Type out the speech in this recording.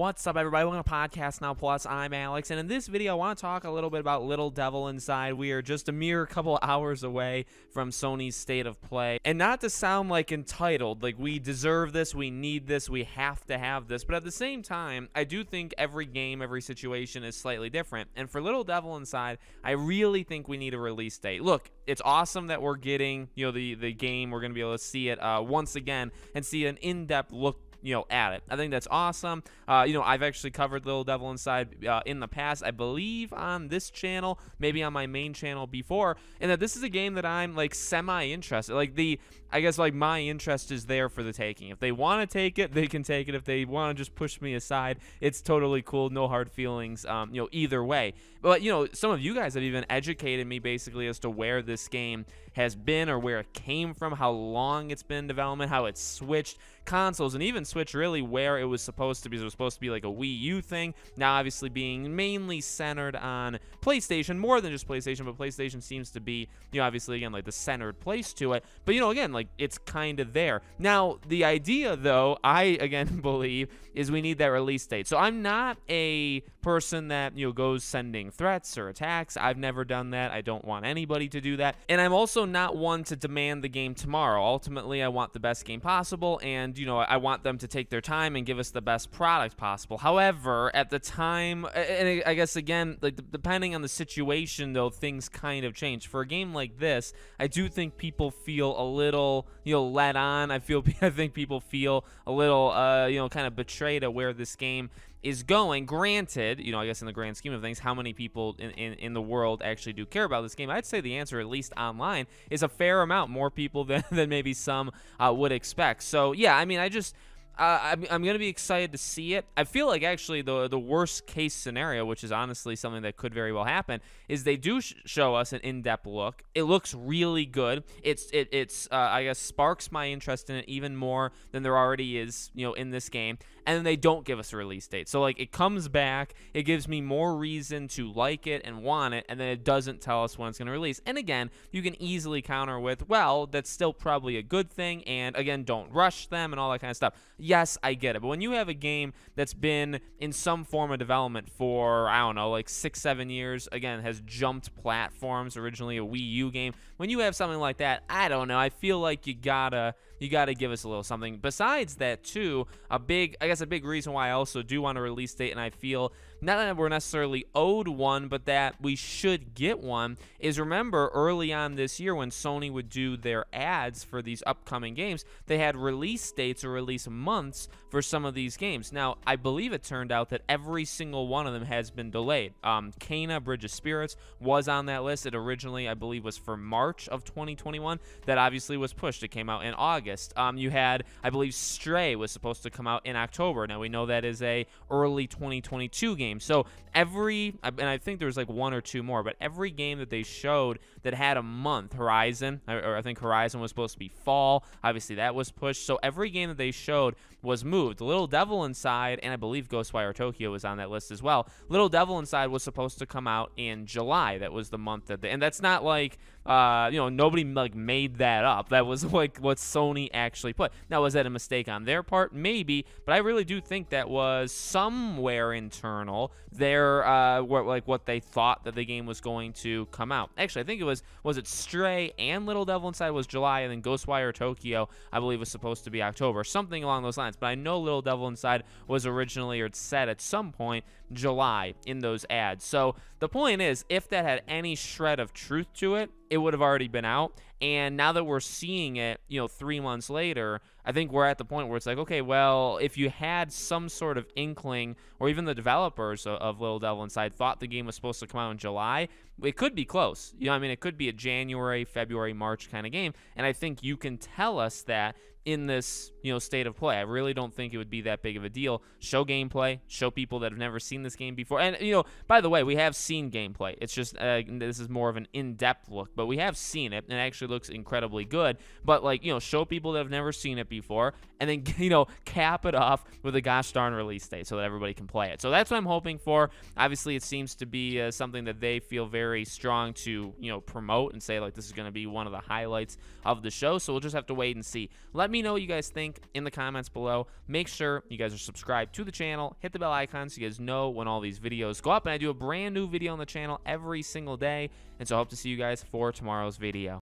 What's up, everybody? Welcome to Podcast Now Plus. I'm Alex, and in this video, I want to talk a little bit about Little Devil Inside. We are just a mere couple hours away from Sony's state of play. And not to sound like entitled, like we deserve this, we need this, we have to have this, but at the same time, I do think every game, every situation is slightly different. And for Little Devil Inside, I really think we need a release date. Look, it's awesome that we're getting, you know, the, the game. We're going to be able to see it uh, once again and see an in-depth look you know, at it. I think that's awesome. Uh, you know, I've actually covered Little Devil Inside uh, in the past, I believe on this channel, maybe on my main channel before, and that this is a game that I'm like semi interested. Like the, I guess like my interest is there for the taking. If they want to take it, they can take it. If they want to just push me aside, it's totally cool. No hard feelings, um, you know, either way. But you know, some of you guys have even educated me basically as to where this game has been or where it came from, how long it's been in development, how it's switched consoles and even Switch really where it was supposed to be. It was supposed to be like a Wii U thing. Now, obviously, being mainly centered on PlayStation, more than just PlayStation, but PlayStation seems to be, you know, obviously, again, like the centered place to it. But, you know, again, like it's kind of there. Now, the idea, though, I again believe is we need that release date. So I'm not a person that, you know, goes sending threats or attacks. I've never done that. I don't want anybody to do that. And I'm also not one to demand the game tomorrow. Ultimately, I want the best game possible. And, you know, I want them to take their time and give us the best product possible. However, at the time, and I guess again, like depending on the situation, though, things kind of change. For a game like this, I do think people feel a little, you know, let on. I feel, I think people feel a little, uh, you know, kind of betrayed at where this game is going. Granted, you know, I guess in the grand scheme of things, how many people in, in, in, the world actually do care about this game? I'd say the answer, at least online, is a fair amount more people than, than maybe some uh, would expect. So, yeah, I mean, I just, I'm, I'm going to be excited to see it. I feel like actually the the worst case scenario, which is honestly something that could very well happen, is they do sh- show us an in-depth look. It looks really good. It's it, it's uh, I guess sparks my interest in it even more than there already is, you know, in this game. And then they don't give us a release date. So like it comes back, it gives me more reason to like it and want it, and then it doesn't tell us when it's going to release. And again, you can easily counter with, well, that's still probably a good thing and again, don't rush them and all that kind of stuff yes, I get it. But when you have a game that's been in some form of development for, I don't know, like six, seven years, again, has jumped platforms, originally a Wii U game, when you have something like that, I don't know, I feel like you gotta you gotta give us a little something. Besides that, too, a big I guess a big reason why I also do want a release date and I feel not that we're necessarily owed one, but that we should get one, is remember early on this year when Sony would do their ads for these upcoming games, they had release dates or release months for some of these games. Now, I believe it turned out that every single one of them has been delayed. Um, Kana, Bridge of Spirits was on that list. It originally, I believe, was for March of 2021. That obviously was pushed. It came out in August. Um, you had, I believe, Stray was supposed to come out in October. Now, we know that is a early 2022 game game. So every, and I think there was like one or two more, but every game that they showed that had a month, Horizon, or I think Horizon was supposed to be fall. Obviously, that was pushed. So every game that they showed was moved. Little Devil Inside, and I believe Ghostwire Tokyo was on that list as well. Little Devil Inside was supposed to come out in July. That was the month that they, and that's not like, uh, you know, nobody like made that up. That was like what Sony actually put. Now, was that a mistake on their part? Maybe, but I really do think that was somewhere internal final their uh, what like what they thought that the game was going to come out. Actually, I think it was was it Stray and Little Devil Inside was July, and then Ghostwire Tokyo I believe was supposed to be October, something along those lines. But I know Little Devil Inside was originally or said at some point July in those ads. So the point is, if that had any shred of truth to it, it would have already been out. And now that we're seeing it, you know, three months later, I think we're at the point where it's like, okay, well, if you had some sort of inkling, or even the developers of, of Little Devil Inside thought the game was supposed to come out in July, it could be close. You know, I mean, it could be a January, February, March kind of game. And I think you can tell us that in this you know state of play. I really don't think it would be that big of a deal. Show gameplay, show people that have never seen this game before. And you know, by the way, we have seen gameplay. It's just uh, this is more of an in-depth look, but we have seen it, and it actually looks incredibly good. But like you know, show people that have never seen it before, and then you know cap it off with a gosh darn release date so that everybody can play it. So that's what I'm hoping for. Obviously, it seems to be uh, something that they feel very strong to you know promote and say like this is going to be one of the highlights of the show. So we'll just have to wait and see. Let let me know what you guys think in the comments below. Make sure you guys are subscribed to the channel. Hit the bell icon so you guys know when all these videos go up. And I do a brand new video on the channel every single day. And so I hope to see you guys for tomorrow's video.